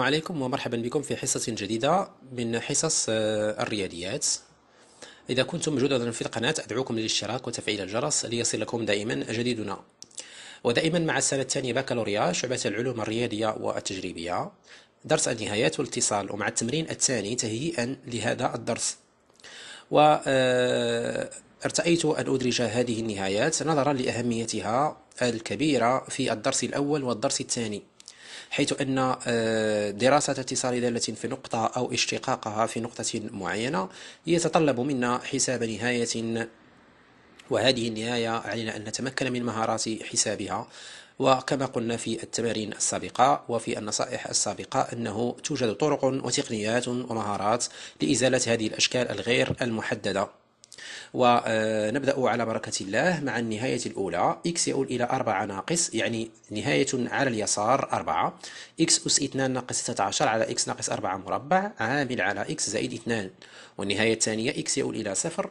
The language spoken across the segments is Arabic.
السلام عليكم ومرحبا بكم في حصة جديدة من حصص آه، الرياضيات إذا كنتم جددا في القناة أدعوكم للاشتراك وتفعيل الجرس ليصلكم دائما جديدنا ودائما مع السنة الثانية بكالوريا شعبة العلوم الرياضية والتجريبية درس النهايات والاتصال ومع التمرين الثاني تهيئا لهذا الدرس و آه، ارتأيت أن أدرج هذه النهايات نظرا لأهميتها الكبيرة في الدرس الأول والدرس الثاني حيث أن آه، دراسة اتصال دالة في نقطة أو اشتقاقها في نقطة معينة يتطلب منا حساب نهاية وهذه النهاية علينا أن نتمكن من مهارات حسابها وكما قلنا في التمارين السابقة وفي النصائح السابقة أنه توجد طرق وتقنيات ومهارات لإزالة هذه الأشكال الغير المحددة ونبدأ آه، على بركة الله مع النهاية الأولى x يؤول إلى 4 ناقص يعني نهاية على اليسار 4 x أس 2 ناقص 16 على x ناقص 4 مربع عامل على x زائد 2 والنهاية الثانية x يؤول إلى 0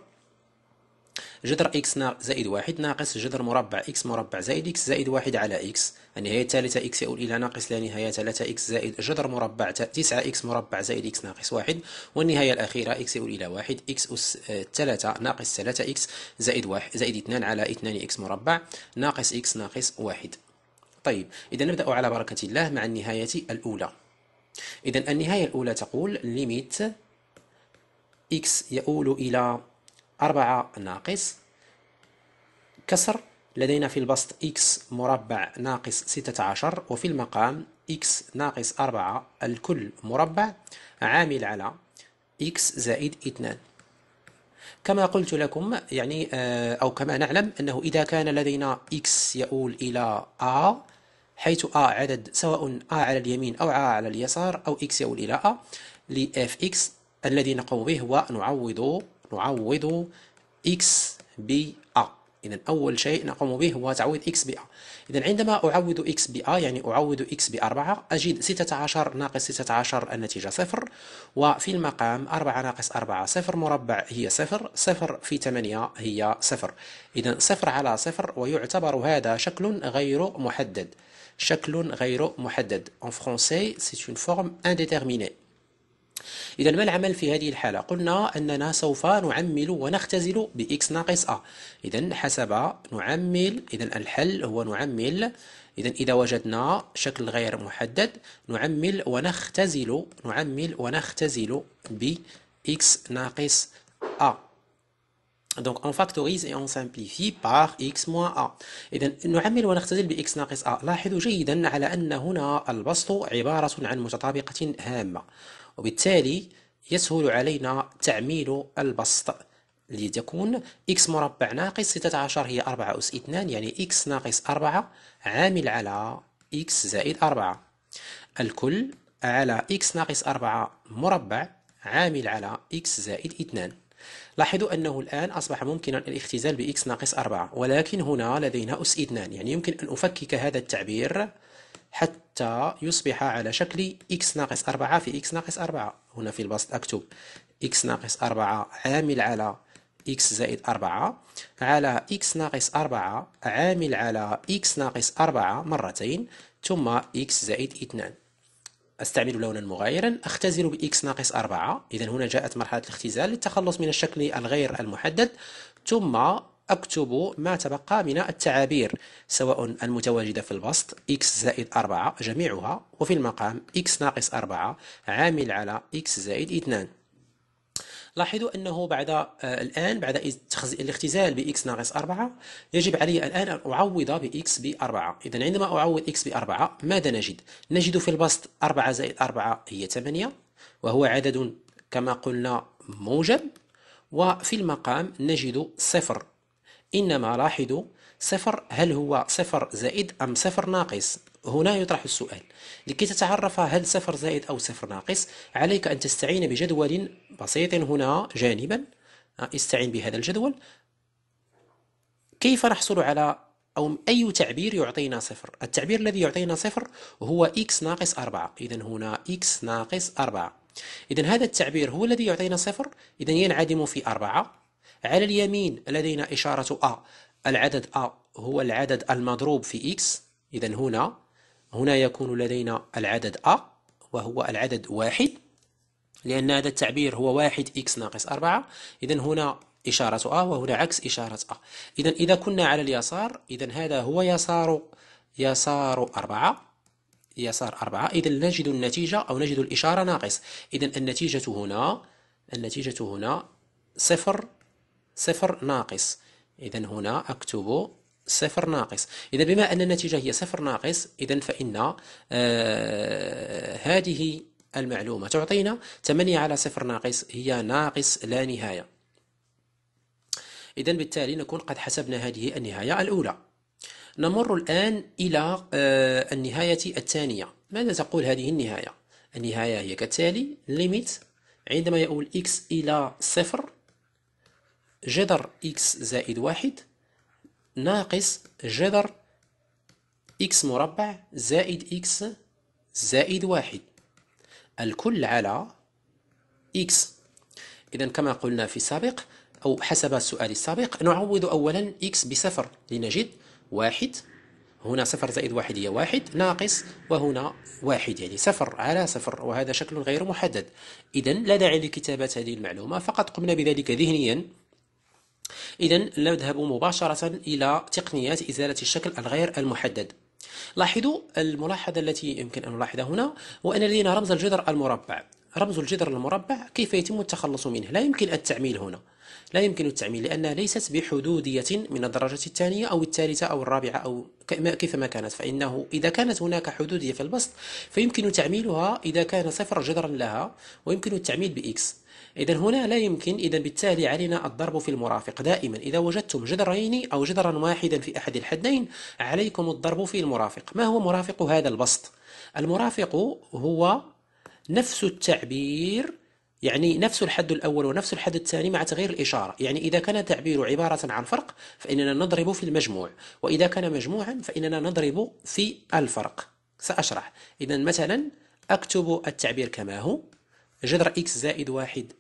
جذر إكس زائد واحد ناقص جذر مربع إكس مربع زائد إكس زائد واحد على إكس النهاية يعني الثالثة إكس يؤول إلى ناقص لا نهاية ثلاثة إكس زائد جذر مربع تسعة إكس مربع زائد إكس ناقص واحد والنهاية الأخيرة إكس يؤول إلى واحد إكس أس آه، ثلاثة ناقص ثلاثة إكس زائد واحد زائد اثنان على اثنان إكس مربع ناقص إكس ناقص واحد طيب إذا نبدأ على بركة الله مع النهاية الأولى إذا النهاية الأولى تقول ليميت إكس يؤول إلى أربعة ناقص كسر لدينا في البسط x مربع ناقص 16 وفي المقام x ناقص 4 الكل مربع عامل على x زائد 2 كما قلت لكم يعني آه، أو كما نعلم أنه إذا كان لدينا x يؤول إلى a حيث a عدد سواء a على اليمين أو a على اليسار أو x يؤول إلى a لfx الذي نقوم به ونعوض نعوضه إكس ب a إذا أول شيء نقوم به هو تعويض إكس ب a إذا عندما أعوض إكس ب a يعني أعوض إكس بأربعة أجد 16 ناقص 16 النتيجة صفر وفي المقام 4 ناقص 4 صفر مربع هي صفر صفر في 8 هي صفر إذا صفر على صفر ويعتبر هذا شكل غير محدد شكل غير محدد en français c'est une forme indéterminée إذا ما العمل في هذه الحالة؟ قلنا أننا سوف نعمل ونختزل بإكس ناقص أ إذا حسب نعمل إذا الحل هو نعمل إذا إذا وجدنا شكل غير محدد نعمل ونختزل نعمل ونختزل بx ناقص a. Donc on factorise et on simplifie par x moins a. إذا نعمل ونختزل ب x ناقص a. لاحظوا جيدا على أن هنا البسط عبارة عن متطابقة هامة. وبالتالي يسهل علينا تعميل البسط لتكون x مربع ناقص 16 هي 4 أس 2 يعني x ناقص 4 عامل على x زائد 4 الكل على x ناقص 4 مربع عامل على x زائد 2 لاحظوا أنه الآن أصبح ممكنا الاختزال بx ناقص 4 ولكن هنا لدينا أس 2 يعني يمكن أن أفكك هذا التعبير حتى حتى يصبح على شكل x ناقص 4 في x ناقص 4 هنا في البسط أكتب x ناقص 4 عامل على x زائد 4 على x ناقص 4 عامل على x ناقص 4 مرتين ثم x زائد 2 استعمل لونا مغايرا اختزل x ناقص 4 اذا هنا جاءت مرحله الاختزال للتخلص من الشكل الغير المحدد ثم أكتب ما تبقى من التعابير سواء المتواجدة في البسط x زائد 4 جميعها وفي المقام x ناقص 4 عامل على x زائد 2 لاحظوا أنه بعد آه، الآن بعد الاختزال ب x ناقص 4 يجب علي الآن أن أعوض ب x ب 4 إذا عندما أعوض x ب 4 ماذا نجد؟ نجد في البسط 4 زائد 4 هي 8 وهو عدد كما قلنا موجب وفي المقام نجد صفر إنما لاحظوا صفر هل هو صفر زائد أم صفر ناقص هنا يطرح السؤال لكي تتعرف هل صفر زائد أو صفر ناقص عليك أن تستعين بجدول بسيط هنا جانبا آه، استعين بهذا الجدول كيف نحصل على أو أي تعبير يعطينا صفر التعبير الذي يعطينا صفر هو x ناقص 4 إذا هنا x ناقص 4 إذا هذا التعبير هو الذي يعطينا صفر إذا ينعدم في 4 على اليمين لدينا إشارة أ العدد أ هو العدد المضروب في إكس إذا هنا هنا يكون لدينا العدد أ وهو العدد واحد لأن هذا التعبير هو واحد إكس ناقص أربعة إذا هنا إشارة أ وهنا عكس إشارة أ إذا إذا كنا على اليسار إذا هذا هو يسار يسار أربعة يسار أربعة إذا نجد النتيجة أو نجد الإشارة ناقص إذا النتيجة هنا النتيجة هنا صفر صفر ناقص إذا هنا أكتب صفر ناقص إذا بما أن النتيجة هي صفر ناقص إذا فإن آه هذه المعلومة تعطينا 8 على صفر ناقص هي ناقص لا نهاية إذا بالتالي نكون قد حسبنا هذه النهاية الأولى نمر الآن إلى آه النهاية الثانية ماذا تقول هذه النهاية؟ النهاية هي كالتالي limit عندما يؤول x إلى صفر جذر x زائد واحد ناقص جذر x مربع زائد x زائد واحد الكل على x إذا كما قلنا في السابق أو حسب السؤال السابق نعوض أولا x بصفر لنجد واحد هنا صفر زائد واحد هي واحد ناقص وهنا واحد يعني صفر على صفر وهذا شكل غير محدد إذا لا داعي لكتابة هذه المعلومة فقط قمنا بذلك ذهنيا إذا نذهب مباشرة إلى تقنيات إزالة الشكل الغير المحدد لاحظوا الملاحظة التي يمكن أن نلاحظها هنا وأن لدينا رمز الجذر المربع رمز الجذر المربع كيف يتم التخلص منه لا يمكن التعميل هنا لا يمكن التعميل لأنها ليست بحدودية من الدرجة الثانية أو الثالثة أو الرابعة أو كيفما كانت فإنه إذا كانت هناك حدودية في البسط فيمكن تعميلها إذا كان صفر جذرا لها ويمكن التعميل بإكس إذا هنا لا يمكن إذا بالتالي علينا الضرب في المرافق دائما إذا وجدتم جذرين أو جذرا واحدا في أحد الحدين عليكم الضرب في المرافق ما هو مرافق هذا البسط؟ المرافق هو نفس التعبير يعني نفس الحد الأول ونفس الحد الثاني مع تغيير الإشارة يعني إذا كان التعبير عبارة عن فرق فإننا نضرب في المجموع وإذا كان مجموعا فإننا نضرب في الفرق سأشرح إذا مثلا أكتب التعبير كما هو جذر إكس زائد واحد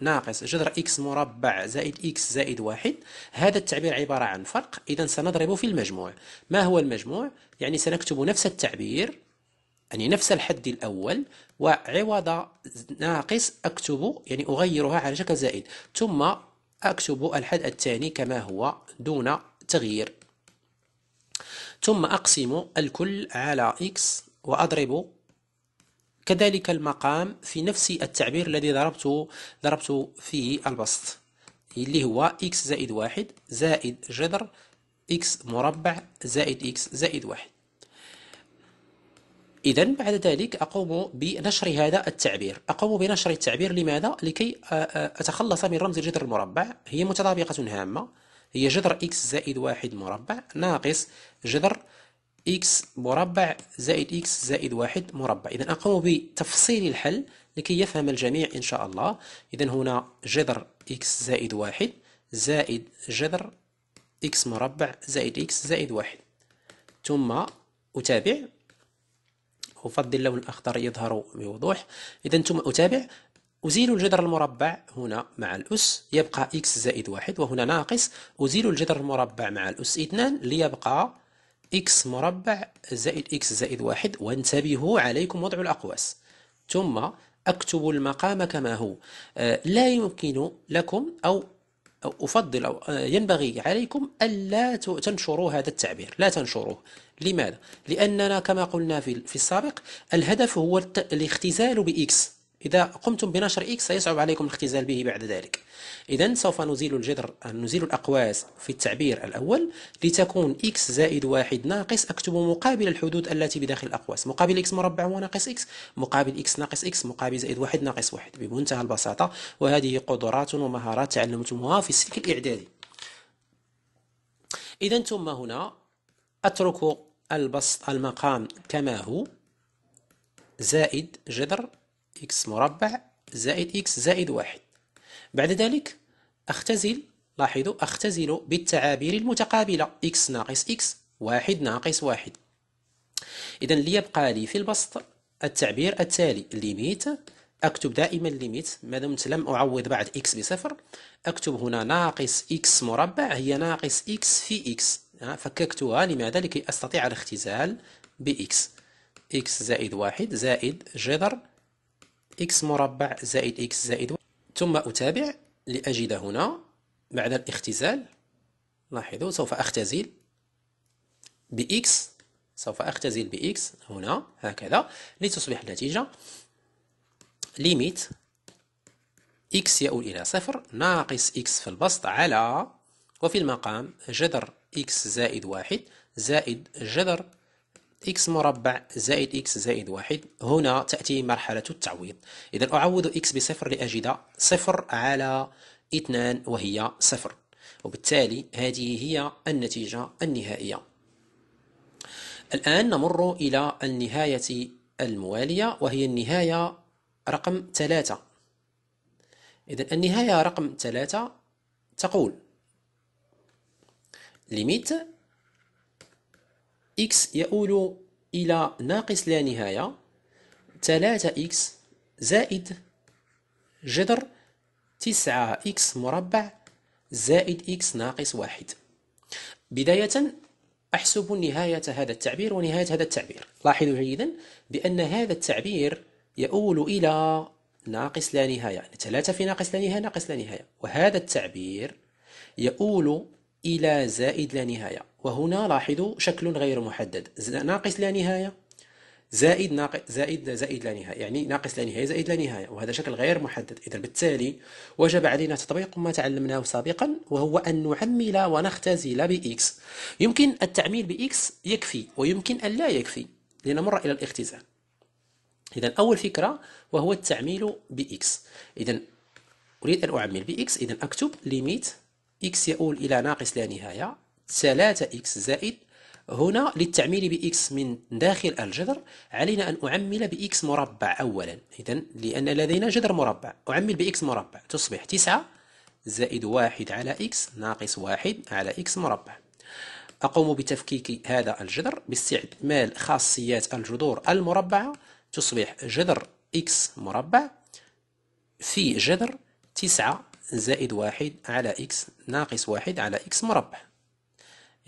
ناقص جذر إكس مربع زائد إكس زائد واحد هذا التعبير عبارة عن فرق إذا سنضرب في المجموع ما هو المجموع؟ يعني سنكتب نفس التعبير يعني نفس الحد الأول وعوض ناقص أكتب يعني أغيرها على شكل زائد ثم أكتب الحد الثاني كما هو دون تغيير ثم أقسم الكل على إكس وأضرب كذلك المقام في نفس التعبير الذي ضربته ضربت فيه البسط اللي هو x زائد واحد زائد جذر x مربع زائد x زائد واحد إذا بعد ذلك أقوم بنشر هذا التعبير أقوم بنشر التعبير لماذا؟ لكي آه، آه، أتخلص من رمز الجذر المربع هي متطابقة هامة هي جذر x زائد واحد مربع ناقص جذر x مربع زائد x زائد واحد مربع إذا أقوم بتفصيل الحل لكي يفهم الجميع إن شاء الله إذا هنا جذر إكس زائد واحد زائد جذر إكس مربع زائد إكس زائد واحد ثم أتابع أفضل اللون الأخضر يظهر بوضوح إذا ثم أتابع أزيل الجذر المربع هنا مع الأس يبقى إكس زائد واحد وهنا ناقص أزيل الجذر المربع مع الأس اثنان ليبقى x مربع زائد x زائد واحد وانتبهوا عليكم وضع الأقواس ثم أكتب المقام كما هو آه، لا يمكن لكم أو أفضل أو آه، ينبغي عليكم ألا تنشروا هذا التعبير لا تنشروه لماذا؟ لأننا كما قلنا في السابق الهدف هو الاختزال بإكس إذا قمتم بنشر إكس سيصعب عليكم الاختزال به بعد ذلك إذا سوف نزيل الجذر نزيل الأقواس في التعبير الأول لتكون إكس زائد واحد ناقص أكتب مقابل الحدود التي بداخل الأقواس مقابل إكس مربع هو ناقص إكس مقابل إكس ناقص إكس مقابل زائد واحد ناقص واحد بمنتهى البساطة وهذه قدرات ومهارات تعلمتموها في السلك الإعدادي إذا ثم هنا أترك البسط المقام كما هو زائد جذر إكس مربع زائد إكس زائد واحد بعد ذلك أختزل لاحظوا أختزل بالتعابير المتقابلة إكس ناقص إكس واحد ناقص واحد إذا ليبقى لي في البسط التعبير التالي ليميت أكتب دائما ليميت ما دمت لم أعوض بعد إكس بصفر أكتب هنا ناقص إكس مربع هي ناقص إكس في إكس فككتها لماذا لكي أستطيع الاختزال بإكس إكس زائد واحد زائد جذر x مربع زائد x زائد y ثم أتابع لأجد هنا بعد الاختزال لاحظوا سوف أختزل بإكس سوف أختزل بإكس هنا هكذا لتصبح النتيجة ليميت x يؤول إلى صفر ناقص x في البسط على وفي المقام جذر x زائد واحد زائد جذر x مربع زائد x زائد واحد هنا تأتي مرحلة التعويض إذا أعوض x بصفر لأجد صفر على اثنان وهي صفر وبالتالي هذه هي النتيجة النهائية الآن نمر إلى النهاية الموالية وهي النهاية رقم ثلاثة إذا النهاية رقم ثلاثة تقول ليميت x يؤول إلى ناقص لا نهاية 3x زائد جذر 9x مربع زائد x ناقص واحد بداية أحسب نهاية هذا التعبير ونهاية هذا التعبير لاحظوا جيدا بأن هذا التعبير يؤول إلى ناقص لا نهاية يعني ثلاثة في ناقص لا نهاية ناقص لا نهاية وهذا التعبير يؤول إلى زائد لا نهاية وهنا لاحظوا شكل غير محدد ناقص لا نهاية زائد ناقص زائد زائد لا نهاية يعني ناقص لا نهاية زائد لا نهاية وهذا شكل غير محدد إذا بالتالي وجب علينا تطبيق ما تعلمناه سابقا وهو أن نعمل ونختزل بإكس يمكن التعميل بإكس يكفي ويمكن أن لا يكفي لنمر إلى الاختزال إذا أول فكرة وهو التعميل بإكس إذا أريد أن أعمل بإكس إذا أكتب ليميت إكس يؤول إلى ناقص لا نهاية 3 إكس زائد هنا للتعميل بإكس من داخل الجذر علينا أن أعمل بإكس مربع أولا إذا لأن لدينا جذر مربع أعمل بإكس مربع تصبح 9 زائد 1 على إكس ناقص 1 على إكس مربع أقوم بتفكيك هذا الجذر باستعمال خاصيات الجذور المربعة تصبح جذر إكس مربع في جذر 9 زائد 1 على إكس ناقص 1 على إكس مربع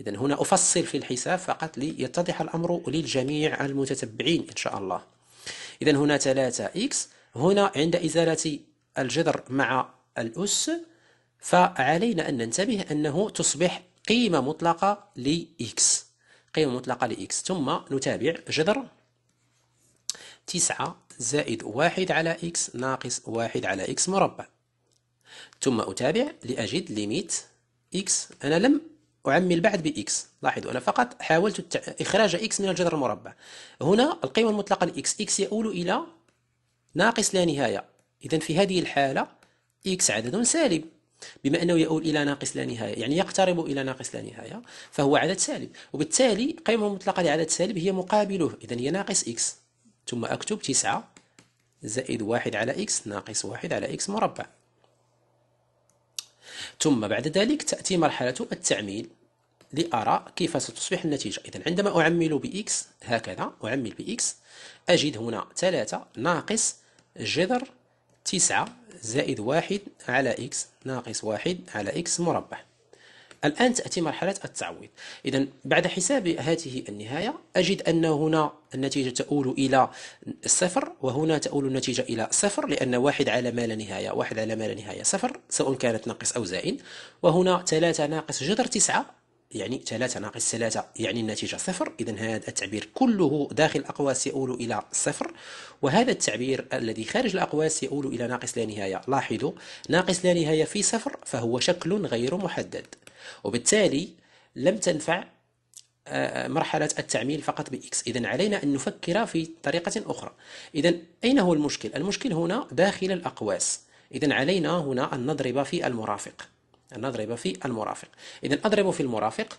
إذا هنا أفصل في الحساب فقط ليتضح الأمر للجميع المتتبعين إن شاء الله إذا هنا 3 إكس هنا عند إزالة الجذر مع الأس فعلينا أن ننتبه أنه تصبح قيمة مطلقة لإكس قيمة مطلقة لإكس ثم نتابع جذر 9 زائد 1 على إكس ناقص 1 على إكس مربع ثم أتابع لأجد ليميت إكس أنا لم أعمل بعد بإكس لاحظوا أنا فقط حاولت إخراج إكس من الجذر المربع هنا القيمة المطلقة لإكس إكس يؤول إلى ناقص لا نهاية إذا في هذه الحالة إكس عدد سالب بما أنه يؤول إلى ناقص لا نهاية يعني يقترب إلى ناقص لا نهاية فهو عدد سالب وبالتالي القيمة المطلقة لعدد سالب هي مقابله إذا هي ناقص إكس ثم أكتب 9 زائد واحد على إكس ناقص واحد على إكس مربع ثم بعد ذلك تأتي مرحلة التعميل لأرى كيف ستصبح النتيجة إذا عندما أعمل بإكس هكذا أعمل بإكس أجد هنا 3 ناقص جذر 9 زائد 1 على إكس ناقص 1 على إكس مربع الآن تأتي مرحلة التعويض إذا بعد حساب هذه النهاية أجد أن هنا النتيجة تؤول إلى صفر وهنا تؤول النتيجة إلى صفر لأن واحد على ما لا نهاية واحد على ما لا نهاية صفر سواء كانت ناقص أو زائد وهنا ثلاثة ناقص جذر تسعة يعني 3 ناقص 3 يعني النتيجة صفر إذا هذا التعبير كله داخل الأقواس يؤول إلى صفر وهذا التعبير الذي خارج الأقواس يؤول إلى ناقص لا نهاية لاحظوا ناقص لا نهاية في صفر فهو شكل غير محدد وبالتالي لم تنفع آه، مرحلة التعميل فقط بإكس إذا علينا أن نفكر في طريقة أخرى إذا أين هو المشكل؟ المشكل هنا داخل الأقواس إذا علينا هنا أن نضرب في المرافق أن نضرب في المرافق إذا أضرب في المرافق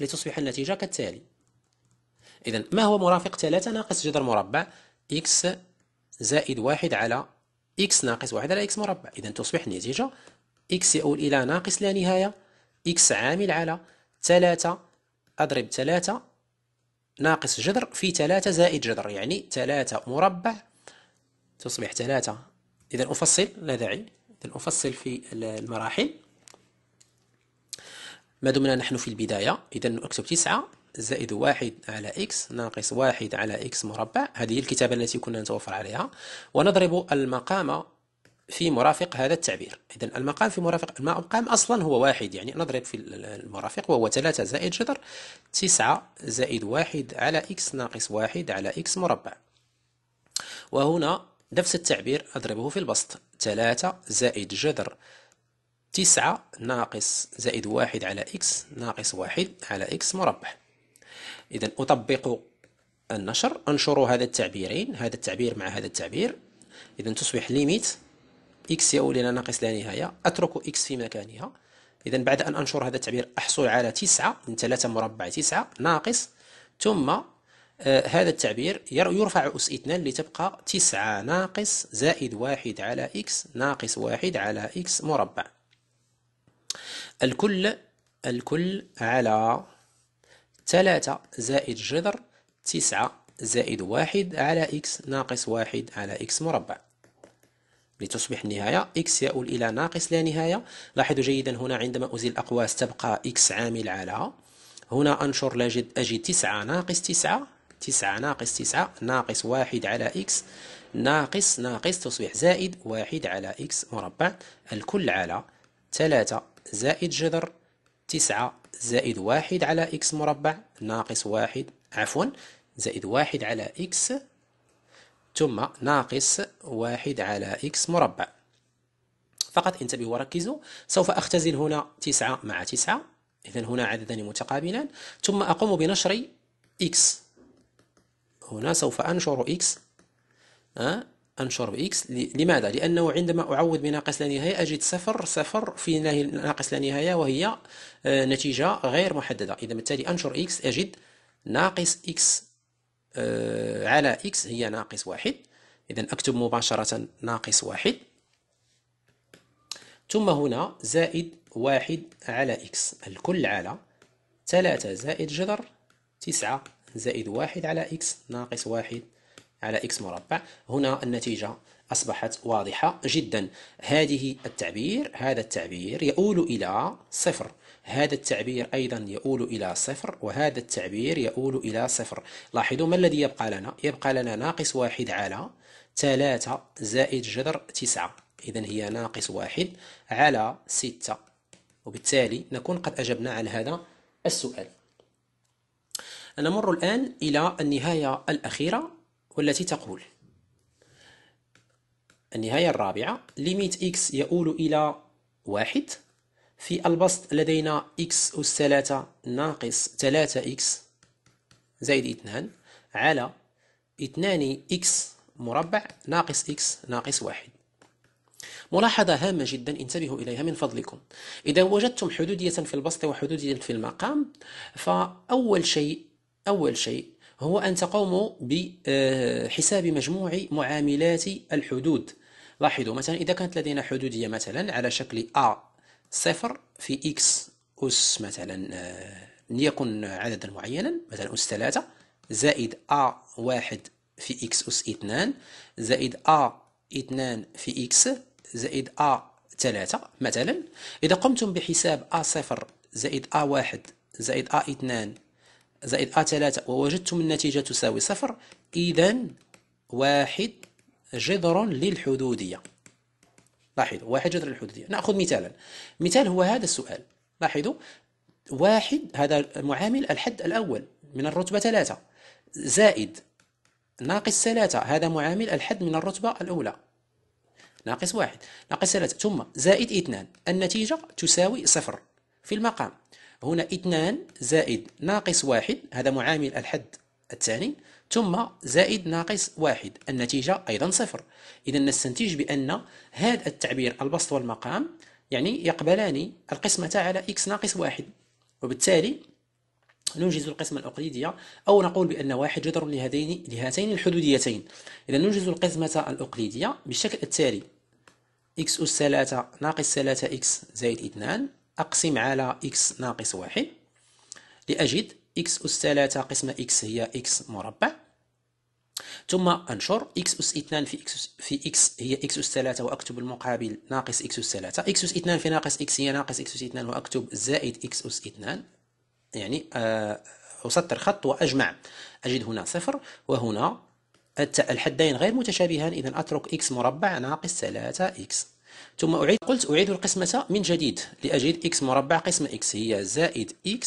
لتصبح النتيجة كالتالي إذا ما هو مرافق 3 ناقص جذر مربع إكس زائد واحد على إكس ناقص واحد على إكس مربع إذا تصبح النتيجة إكس يؤول إلى ناقص لا نهاية إكس عامل على 3 أضرب 3 ناقص جذر في 3 زائد جذر يعني 3 مربع تصبح 3 إذا أفصل لا داعي لنفصل في المراحل ما دمنا نحن في البداية إذا نكتب تسعة زائد واحد على إكس ناقص واحد على إكس مربع هذه هي الكتابة التي كنا نتوفر عليها ونضرب المقام في مرافق هذا التعبير إذا المقام في مرافق المقام أصلا هو واحد يعني نضرب في المرافق وهو ثلاثة زائد جذر تسعة زائد واحد على إكس ناقص واحد على إكس مربع وهنا نفس التعبير أضربه في البسط 3 زائد جذر 9 ناقص زائد 1 على إكس ناقص 1 على إكس مربع إذا أطبق النشر أنشر هذا التعبيرين هذا التعبير مع هذا التعبير إذا تصبح ليميت إكس يؤول إلى ناقص لا نهاية أترك إكس في مكانها إذا بعد أن أنشر هذا التعبير أحصل على 9 من 3 مربع 9 ناقص ثم آه، هذا التعبير يرفع أس إثنان لتبقى تسعة ناقص زائد واحد على إكس ناقص واحد على إكس مربع الكل الكل على ثلاثة زائد جذر تسعة زائد واحد على إكس ناقص واحد على إكس مربع لتصبح النهاية إكس يؤول إلى ناقص لا نهاية لاحظوا جيدا هنا عندما أزيل الأقواس تبقى إكس عامل على هنا أنشر لاجد أجد تسعة ناقص تسعة تسعة ناقص تسعة ناقص واحد على إكس ناقص ناقص تصبح زائد واحد على إكس مربع الكل على ثلاثة زائد جذر تسعة زائد واحد على إكس مربع ناقص واحد عفوا زائد واحد على إكس ثم ناقص واحد على إكس مربع فقط انتبهوا وركزوا سوف أختزل هنا تسعة مع تسعة إذا هنا عددان متقابلان ثم أقوم بنشر إكس هنا سوف أنشر إكس أنشر إكس لماذا؟ لأنه عندما أعوض بناقص لا نهاية أجد صفر صفر في ناقص لا نهاية وهي آه، نتيجة غير محددة إذا بالتالي أنشر إكس أجد ناقص إكس آه، على إكس هي ناقص واحد إذا أكتب مباشرة ناقص واحد ثم هنا زائد واحد على إكس الكل على ثلاثة زائد جذر تسعة زائد واحد على إكس ناقص واحد على إكس مربع هنا النتيجة أصبحت واضحة جدا هذه التعبير هذا التعبير يؤول إلى صفر هذا التعبير أيضا يؤول إلى صفر وهذا التعبير يؤول إلى صفر لاحظوا ما الذي يبقى لنا يبقى لنا ناقص واحد على ثلاثة زائد جذر تسعة إذا هي ناقص واحد على ستة وبالتالي نكون قد أجبنا على هذا السؤال نمر الآن إلى النهاية الأخيرة والتي تقول النهاية الرابعة ليميت x يؤول إلى واحد في البسط لدينا x أس 3 ناقص 3 x زائد 2 على 2 x مربع ناقص x ناقص 1 ملاحظة هامة جدا انتبهوا إليها من فضلكم إذا وجدتم حدودية في البسط وحدودية في المقام فأول شيء أول شيء هو أن تقوموا بحساب مجموع معاملات الحدود لاحظوا مثلا إذا كانت لدينا حدودية مثلا على شكل A صفر في X أس مثلا آه، ليكن عددا معينا مثلا أس 3 زائد A واحد في X أس 2 زائد A 2 في X زائد A 3 مثلا إذا قمتم بحساب A صفر زائد A واحد زائد A 2 زائد أ ثلاثة ووجدتم النتيجة تساوي صفر إذا واحد جذر للحدودية لاحظوا واحد جذر للحدودية نأخذ مثالا مثال هو هذا السؤال لاحظوا واحد هذا معامل الحد الأول من الرتبة ثلاثة زائد ناقص ثلاثة هذا معامل الحد من الرتبة الأولى ناقص واحد ناقص ثلاثة ثم زائد اثنان النتيجة تساوي صفر في المقام هنا اثنان زائد ناقص واحد هذا معامل الحد الثاني ثم زائد ناقص واحد النتيجة أيضا صفر إذا نستنتج بأن هذا التعبير البسط والمقام يعني يقبلان القسمة على x ناقص واحد وبالتالي ننجز القسمة الأقليدية أو نقول بأن واحد جذر لهذين لهاتين الحدوديتين إذا ننجز القسمة الأقليدية بالشكل التالي x أس 3 ناقص 3 x زائد 2 أقسم على إكس ناقص واحد لأجد إكس أس ثلاثة قسمة إكس هي إكس مربع ثم أنشر إكس أس اثنان في إكس في إكس هي إكس أس ثلاثة وأكتب المقابل ناقص إكس أس ثلاثة إكس أس اثنان في ناقص إكس هي ناقص إكس أس اثنان وأكتب زائد إكس أس اثنان يعني آه، أسطر خط وأجمع أجد هنا صفر وهنا الحدين غير متشابهان إذا أترك إكس مربع ناقص ثلاثة إكس ثم أعيد قلت أعيد القسمة من جديد لأجد x مربع قسم x هي زائد x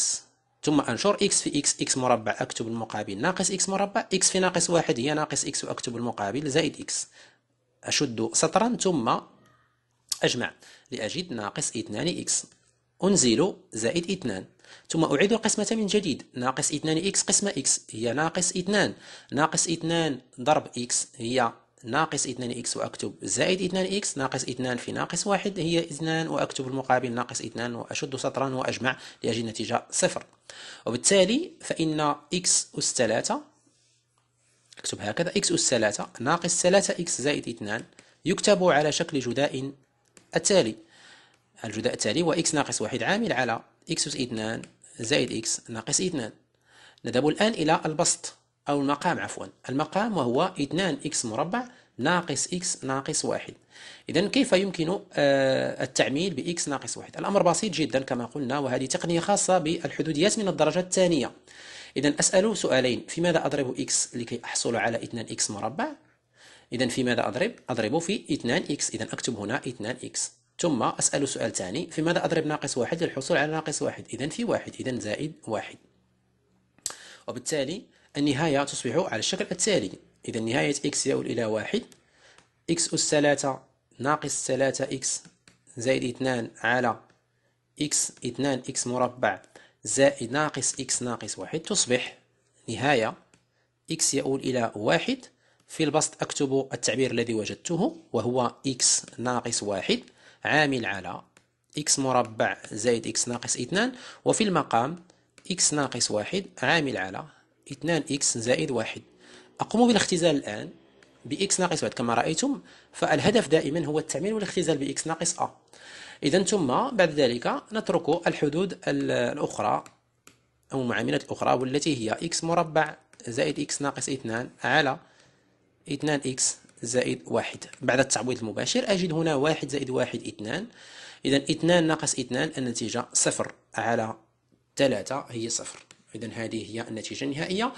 ثم أنشر x في x x مربع أكتب المقابل ناقص x مربع x في ناقص واحد هي ناقص x وأكتب المقابل زائد x أشد سطرا ثم أجمع لأجد ناقص إثنان x أنزل زائد إثنان ثم أعيد القسمة من جديد ناقص إثنان x قسمة x هي ناقص إثنان ناقص إثنان ضرب x هي ناقص 2x وأكتب زائد 2x ناقص 2 في ناقص 1 هي 2 وأكتب المقابل ناقص 2 وأشد سطرا وأجمع لأجل النتيجة صفر وبالتالي فإن x أس 3 اكتب هكذا x أس 3 ناقص 3x زائد 2 يكتب على شكل جداء التالي الجداء التالي هو x ناقص واحد عامل على إكس أس 2 زائد إكس ناقص 2 نذهب الآن إلى البسط أو المقام عفوا المقام وهو 2x مربع ناقص x ناقص واحد إذا كيف يمكن آه، التعميل بإكس ناقص واحد الأمر بسيط جدا كما قلنا وهذه تقنية خاصة بالحدوديات من الدرجة الثانية إذا أسأل سؤالين في ماذا أضرب إكس لكي أحصل على 2x مربع إذا في ماذا أضرب أضرب في 2x إذا أكتب هنا 2x ثم أسأل سؤال ثاني في ماذا أضرب ناقص واحد للحصول على ناقص واحد إذا في واحد إذا زائد واحد وبالتالي النهاية تصبح على الشكل التالي إذا نهاية x يؤول إلى واحد x أس 3 ناقص 3 x زائد 2 على x 2 x مربع زائد ناقص x ناقص واحد تصبح نهاية x يؤول إلى واحد في البسط أكتب التعبير الذي وجدته وهو x ناقص واحد عامل على x مربع زائد x ناقص 2 وفي المقام x ناقص واحد عامل على 2 إكس زائد واحد أقوم بالاختزال الآن بإكس ناقص واحد كما رأيتم فالهدف دائما هو التعميل والاختزال بإكس ناقص أ إذا ثم بعد ذلك نترك الحدود الأخرى أو المعاملات الأخرى والتي هي إكس مربع زائد إكس ناقص 2 على 2 إكس زائد واحد بعد التعويض المباشر أجد هنا واحد زائد واحد اثنان إذا اثنان ناقص اثنان النتيجة صفر على ثلاثة هي صفر إذا هذه هي النتيجة النهائية